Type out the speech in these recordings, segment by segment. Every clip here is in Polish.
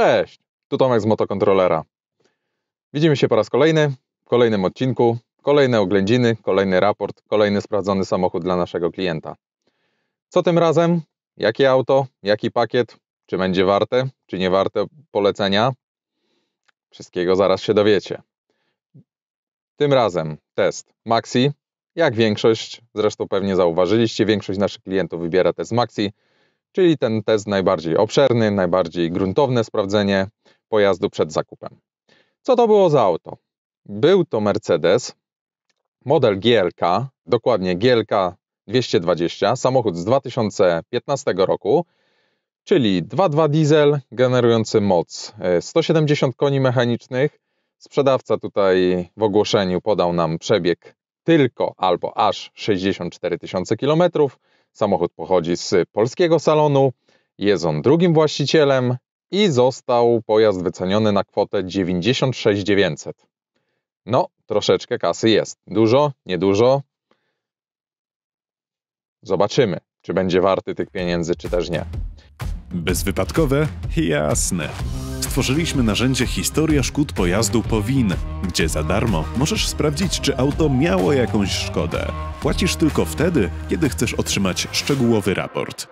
Cześć, tu Tomek z Motokontrolera. Widzimy się po raz kolejny, w kolejnym odcinku, kolejne oględziny, kolejny raport, kolejny sprawdzony samochód dla naszego klienta. Co tym razem? Jakie auto? Jaki pakiet? Czy będzie warte, czy nie warte polecenia? Wszystkiego zaraz się dowiecie. Tym razem test Maxi. Jak większość, zresztą pewnie zauważyliście, większość naszych klientów wybiera test Maxi czyli ten test najbardziej obszerny, najbardziej gruntowne sprawdzenie pojazdu przed zakupem. Co to było za auto? Był to Mercedes, model GLK, dokładnie GLK 220, samochód z 2015 roku, czyli 2.2 diesel generujący moc 170 e, koni mechanicznych. Sprzedawca tutaj w ogłoszeniu podał nam przebieg tylko albo aż 64 tysiące kilometrów. Samochód pochodzi z polskiego salonu, jest on drugim właścicielem i został pojazd wyceniony na kwotę 96 900. No, troszeczkę kasy jest. Dużo? Niedużo? Zobaczymy, czy będzie warty tych pieniędzy, czy też nie. Bezwypadkowe? Jasne stworzyliśmy narzędzie Historia Szkód Pojazdu po WIN, gdzie za darmo możesz sprawdzić, czy auto miało jakąś szkodę. Płacisz tylko wtedy, kiedy chcesz otrzymać szczegółowy raport.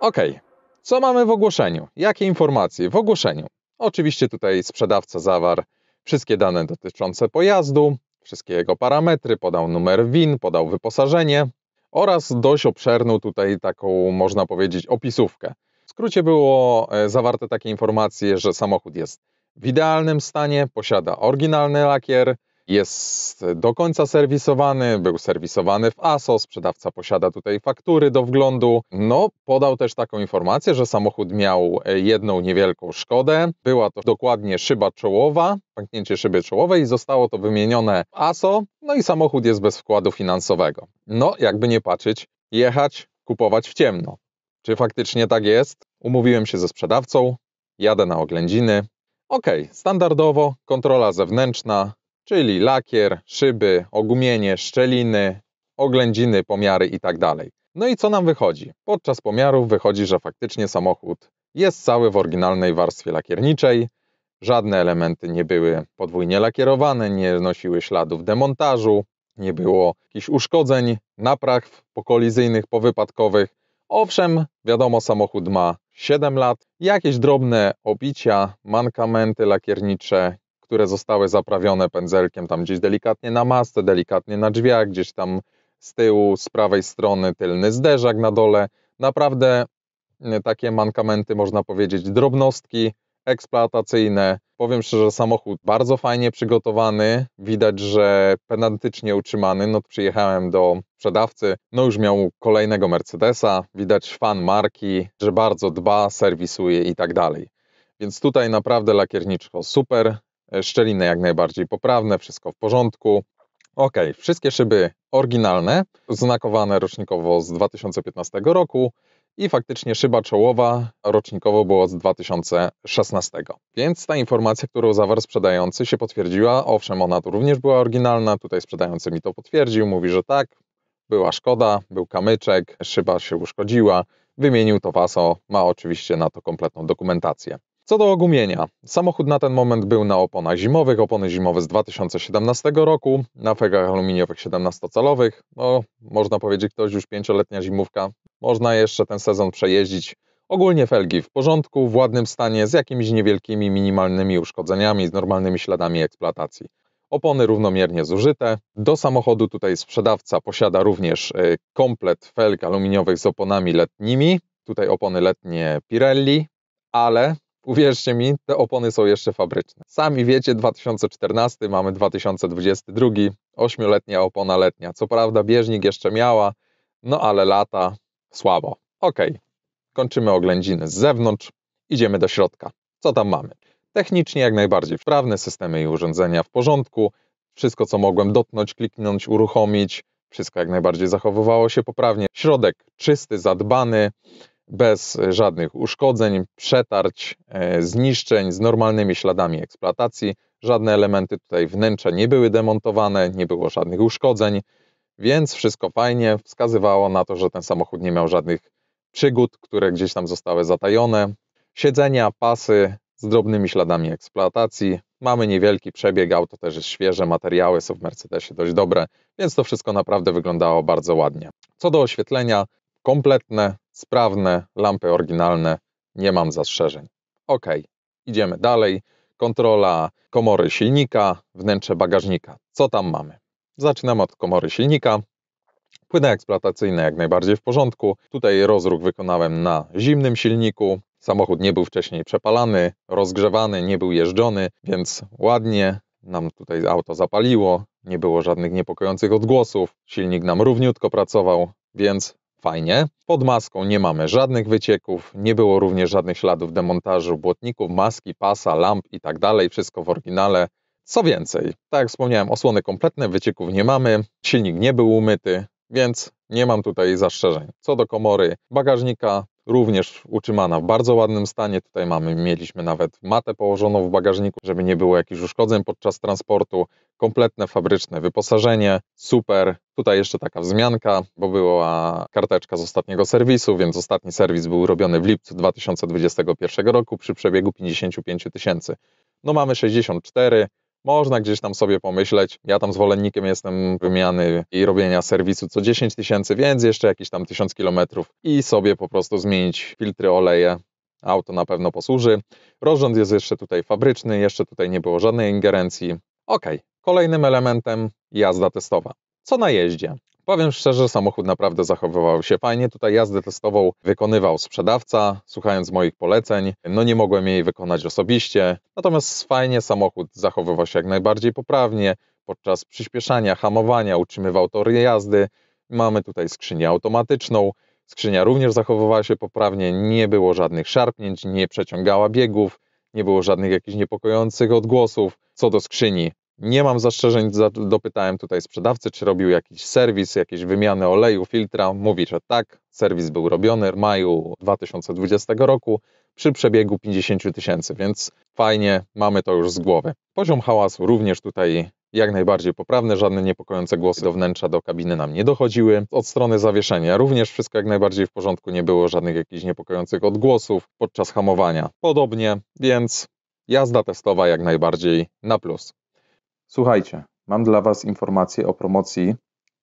Okej, okay. co mamy w ogłoszeniu? Jakie informacje w ogłoszeniu? Oczywiście tutaj sprzedawca zawarł wszystkie dane dotyczące pojazdu, wszystkie jego parametry, podał numer WIN, podał wyposażenie oraz dość obszerną tutaj taką, można powiedzieć, opisówkę skrócie było e, zawarte takie informacje, że samochód jest w idealnym stanie, posiada oryginalny lakier, jest do końca serwisowany, był serwisowany w ASO, sprzedawca posiada tutaj faktury do wglądu. No, podał też taką informację, że samochód miał e, jedną niewielką szkodę. Była to dokładnie szyba czołowa, pęknięcie szyby czołowej, zostało to wymienione w ASO, no i samochód jest bez wkładu finansowego. No, jakby nie patrzeć, jechać, kupować w ciemno. Czy faktycznie tak jest? Umówiłem się ze sprzedawcą, jadę na oględziny. Ok, standardowo kontrola zewnętrzna, czyli lakier, szyby, ogumienie, szczeliny, oględziny, pomiary itd. Tak no i co nam wychodzi? Podczas pomiarów wychodzi, że faktycznie samochód jest cały w oryginalnej warstwie lakierniczej. Żadne elementy nie były podwójnie lakierowane, nie nosiły śladów demontażu, nie było jakichś uszkodzeń, napraw pokolizyjnych, powypadkowych. Owszem, wiadomo, samochód ma 7 lat. Jakieś drobne obicia, mankamenty lakiernicze, które zostały zaprawione pędzelkiem tam gdzieś delikatnie na masce, delikatnie na drzwiach, gdzieś tam z tyłu, z prawej strony tylny zderzak na dole. Naprawdę y, takie mankamenty, można powiedzieć, drobnostki, eksploatacyjne. Powiem szczerze, samochód bardzo fajnie przygotowany, widać, że pedantycznie utrzymany. No, przyjechałem do sprzedawcy, no już miał kolejnego Mercedesa, widać fan marki, że bardzo dba, serwisuje i tak dalej. Więc tutaj naprawdę lakierniczko super, e, szczeliny jak najbardziej poprawne, wszystko w porządku. Ok, wszystkie szyby oryginalne, znakowane rocznikowo z 2015 roku, i faktycznie szyba czołowa rocznikowo było z 2016. Więc ta informacja, którą zawarł sprzedający się potwierdziła. Owszem, ona tu również była oryginalna, tutaj sprzedający mi to potwierdził, mówi, że tak, była szkoda, był kamyczek, szyba się uszkodziła, wymienił to Waso, ma oczywiście na to kompletną dokumentację. Co do ogumienia, samochód na ten moment był na oponach zimowych, opony zimowe z 2017 roku, na fegach aluminiowych 17-calowych. No, można powiedzieć, ktoś już pięcioletnia zimówka, można jeszcze ten sezon przejeździć. Ogólnie felgi w porządku, w ładnym stanie, z jakimiś niewielkimi, minimalnymi uszkodzeniami, z normalnymi śladami eksploatacji. Opony równomiernie zużyte. Do samochodu tutaj sprzedawca posiada również y, komplet felg aluminiowych z oponami letnimi. Tutaj opony letnie Pirelli, ale Uwierzcie mi, te opony są jeszcze fabryczne. Sami wiecie, 2014, mamy 2022, ośmioletnia opona letnia. Co prawda bieżnik jeszcze miała, no ale lata słabo. Ok, kończymy oględziny z zewnątrz, idziemy do środka. Co tam mamy? Technicznie jak najbardziej wprawne, systemy i urządzenia w porządku, wszystko co mogłem dotknąć, kliknąć, uruchomić, wszystko jak najbardziej zachowywało się poprawnie. Środek czysty, zadbany, bez żadnych uszkodzeń, przetarć, e, zniszczeń z normalnymi śladami eksploatacji. Żadne elementy tutaj wnętrza nie były demontowane, nie było żadnych uszkodzeń, więc wszystko fajnie wskazywało na to, że ten samochód nie miał żadnych przygód, które gdzieś tam zostały zatajone. Siedzenia, pasy z drobnymi śladami eksploatacji. Mamy niewielki przebieg, auto też jest świeże, materiały są w Mercedesie dość dobre, więc to wszystko naprawdę wyglądało bardzo ładnie. Co do oświetlenia, kompletne, sprawne, lampy oryginalne, nie mam zastrzeżeń. Ok, idziemy dalej. Kontrola komory silnika, wnętrze bagażnika. Co tam mamy? Zaczynam od komory silnika. Płyny eksploatacyjne jak najbardziej w porządku. Tutaj rozruch wykonałem na zimnym silniku. Samochód nie był wcześniej przepalany, rozgrzewany, nie był jeżdżony, więc ładnie nam tutaj auto zapaliło. Nie było żadnych niepokojących odgłosów. Silnik nam równiutko pracował, więc fajnie. Pod maską nie mamy żadnych wycieków, nie było również żadnych śladów demontażu błotników, maski, pasa, lamp i tak dalej. Wszystko w oryginale. Co więcej, tak jak wspomniałem, osłony kompletne, wycieków nie mamy, silnik nie był umyty, więc nie mam tutaj zastrzeżeń. Co do komory bagażnika, również utrzymana w bardzo ładnym stanie. Tutaj mamy, mieliśmy nawet matę położoną w bagażniku, żeby nie było jakichś uszkodzeń podczas transportu. Kompletne fabryczne wyposażenie, super. Tutaj jeszcze taka wzmianka, bo była karteczka z ostatniego serwisu, więc ostatni serwis był robiony w lipcu 2021 roku przy przebiegu 55 tysięcy. No mamy 64, można gdzieś tam sobie pomyśleć. Ja tam zwolennikiem jestem wymiany i robienia serwisu co 10 tysięcy, więc jeszcze jakieś tam 1000 kilometrów i sobie po prostu zmienić filtry, oleje. Auto na pewno posłuży. Rozrząd jest jeszcze tutaj fabryczny, jeszcze tutaj nie było żadnej ingerencji. Ok, kolejnym elementem jazda testowa. Co na jeździe? Powiem szczerze, samochód naprawdę zachowywał się fajnie. Tutaj jazdę testową wykonywał sprzedawca, słuchając moich poleceń. No nie mogłem jej wykonać osobiście, natomiast fajnie samochód zachowywał się jak najbardziej poprawnie. Podczas przyspieszania, hamowania utrzymywał tor jazdy. Mamy tutaj skrzynię automatyczną. Skrzynia również zachowywała się poprawnie, nie było żadnych szarpnięć, nie przeciągała biegów, nie było żadnych jakichś niepokojących odgłosów. Co do skrzyni, nie mam zastrzeżeń, dopytałem tutaj sprzedawcy, czy robił jakiś serwis, jakieś wymiany oleju, filtra. Mówi, że tak, serwis był robiony w maju 2020 roku przy przebiegu 50 tysięcy, więc fajnie, mamy to już z głowy. Poziom hałasu również tutaj jak najbardziej poprawny, żadne niepokojące głosy do wnętrza, do kabiny nam nie dochodziły. Od strony zawieszenia również wszystko jak najbardziej w porządku, nie było żadnych jakichś niepokojących odgłosów podczas hamowania. Podobnie, więc jazda testowa jak najbardziej na plus. Słuchajcie, mam dla Was informację o promocji.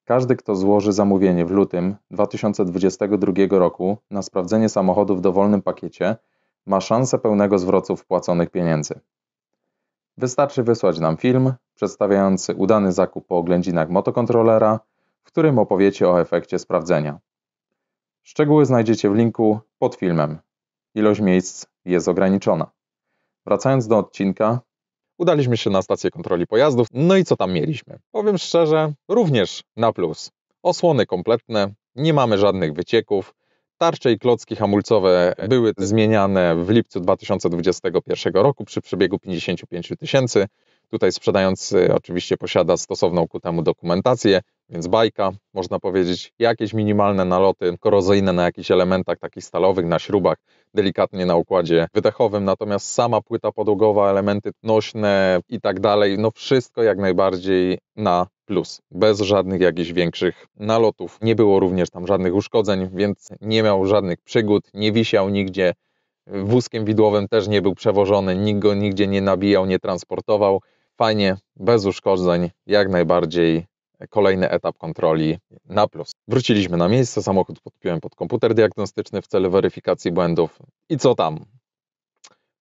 Każdy, kto złoży zamówienie w lutym 2022 roku na sprawdzenie samochodu w dowolnym pakiecie, ma szansę pełnego zwrotu wpłaconych pieniędzy. Wystarczy wysłać nam film przedstawiający udany zakup po oględzinach motokontrolera, w którym opowiecie o efekcie sprawdzenia. Szczegóły znajdziecie w linku pod filmem. Ilość miejsc jest ograniczona. Wracając do odcinka, Udaliśmy się na stację kontroli pojazdów, no i co tam mieliśmy? Powiem szczerze, również na plus. Osłony kompletne, nie mamy żadnych wycieków, Tarcze i klocki hamulcowe były zmieniane w lipcu 2021 roku przy przebiegu 55 tysięcy. Tutaj sprzedający oczywiście posiada stosowną ku temu dokumentację. Więc bajka, można powiedzieć, jakieś minimalne naloty korozyjne na jakichś elementach takich stalowych, na śrubach, delikatnie na układzie wydechowym, natomiast sama płyta podłogowa, elementy nośne i tak dalej, no wszystko jak najbardziej na plus, bez żadnych jakichś większych nalotów. Nie było również tam żadnych uszkodzeń, więc nie miał żadnych przygód, nie wisiał nigdzie, wózkiem widłowym też nie był przewożony, nikt go nigdzie nie nabijał, nie transportował. Fajnie, bez uszkodzeń, jak najbardziej kolejny etap kontroli na plus. Wróciliśmy na miejsce, samochód podpiąłem pod komputer diagnostyczny w celu weryfikacji błędów. I co tam?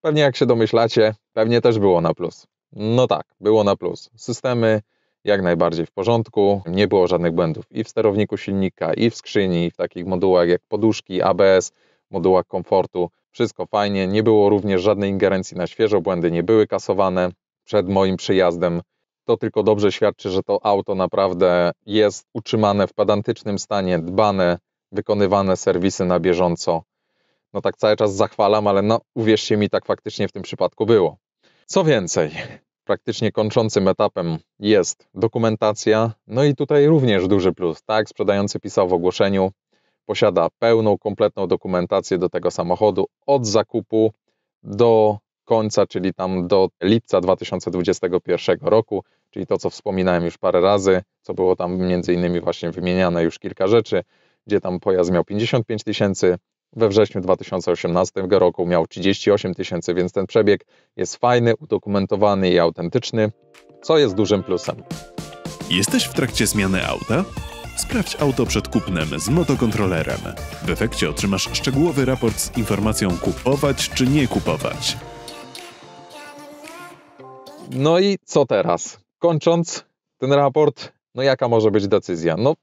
Pewnie jak się domyślacie, pewnie też było na plus. No tak, było na plus. Systemy jak najbardziej w porządku, nie było żadnych błędów i w sterowniku silnika, i w skrzyni, w takich modułach jak poduszki, ABS, modułach komfortu. Wszystko fajnie, nie było również żadnej ingerencji na świeżo, błędy nie były kasowane. Przed moim przyjazdem to tylko dobrze świadczy, że to auto naprawdę jest utrzymane w pedantycznym stanie, dbane, wykonywane serwisy na bieżąco. No tak cały czas zachwalam, ale no uwierzcie mi, tak faktycznie w tym przypadku było. Co więcej, praktycznie kończącym etapem jest dokumentacja, no i tutaj również duży plus, tak? Sprzedający pisał w ogłoszeniu, posiada pełną, kompletną dokumentację do tego samochodu od zakupu do końca, czyli tam do lipca 2021 roku czyli to, co wspominałem już parę razy, co było tam między innymi właśnie wymieniane już kilka rzeczy, gdzie tam pojazd miał 55 tysięcy, we wrześniu 2018 roku miał 38 tysięcy, więc ten przebieg jest fajny, udokumentowany i autentyczny, co jest dużym plusem. Jesteś w trakcie zmiany auta? Sprawdź auto przed kupnem z motokontrolerem. W efekcie otrzymasz szczegółowy raport z informacją kupować czy nie kupować. No i co teraz? kończąc ten raport, no jaka może być decyzja? No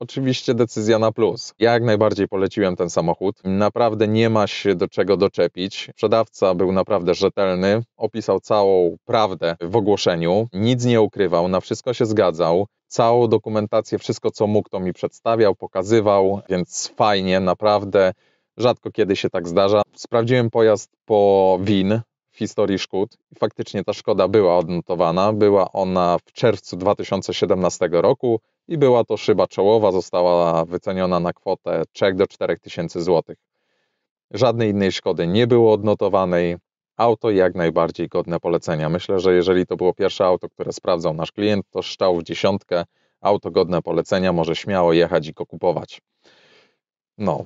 Oczywiście decyzja na plus. Ja jak najbardziej poleciłem ten samochód. Naprawdę nie ma się do czego doczepić. Sprzedawca był naprawdę rzetelny, opisał całą prawdę w ogłoszeniu, nic nie ukrywał, na wszystko się zgadzał. Całą dokumentację, wszystko co mógł, to mi przedstawiał, pokazywał, więc fajnie, naprawdę. Rzadko kiedy się tak zdarza. Sprawdziłem pojazd po WIN, w historii szkód. Faktycznie ta szkoda była odnotowana. Była ona w czerwcu 2017 roku i była to szyba czołowa, została wyceniona na kwotę 3 do 4 tysięcy złotych. Żadnej innej szkody nie było odnotowanej. Auto jak najbardziej godne polecenia. Myślę, że jeżeli to było pierwsze auto, które sprawdzał nasz klient, to szczał w dziesiątkę. Auto godne polecenia, może śmiało jechać i go kupować. No,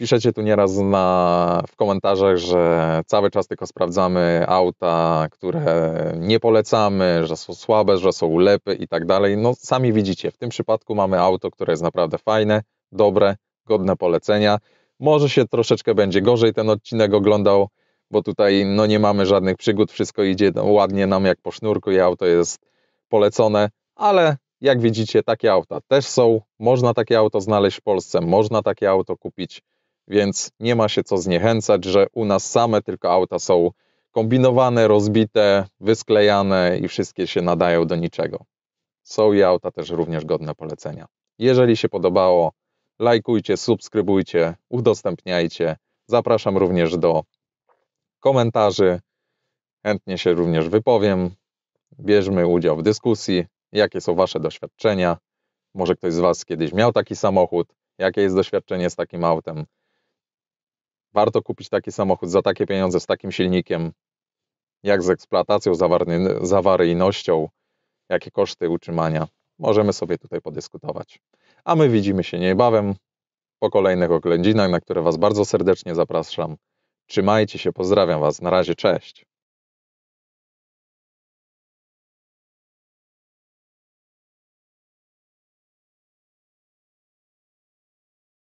Piszecie tu nieraz na, w komentarzach, że cały czas tylko sprawdzamy auta, które nie polecamy, że są słabe, że są ulepy i tak dalej. No sami widzicie, w tym przypadku mamy auto, które jest naprawdę fajne, dobre, godne polecenia. Może się troszeczkę będzie gorzej ten odcinek oglądał, bo tutaj no, nie mamy żadnych przygód, wszystko idzie ładnie nam jak po sznurku i auto jest polecone, ale jak widzicie, takie auta też są. Można takie auto znaleźć w Polsce, można takie auto kupić więc nie ma się co zniechęcać, że u nas same tylko auta są kombinowane, rozbite, wysklejane i wszystkie się nadają do niczego. Są i auta też również godne polecenia. Jeżeli się podobało, lajkujcie, subskrybujcie, udostępniajcie. Zapraszam również do komentarzy. Chętnie się również wypowiem. Bierzmy udział w dyskusji. Jakie są Wasze doświadczenia? Może ktoś z Was kiedyś miał taki samochód? Jakie jest doświadczenie z takim autem? warto kupić taki samochód za takie pieniądze, z takim silnikiem, jak z eksploatacją, z awaryjnością, jakie koszty utrzymania. Możemy sobie tutaj podyskutować. A my widzimy się niebawem po kolejnych oględzinach, na które Was bardzo serdecznie zapraszam. Trzymajcie się, pozdrawiam Was. Na razie, cześć.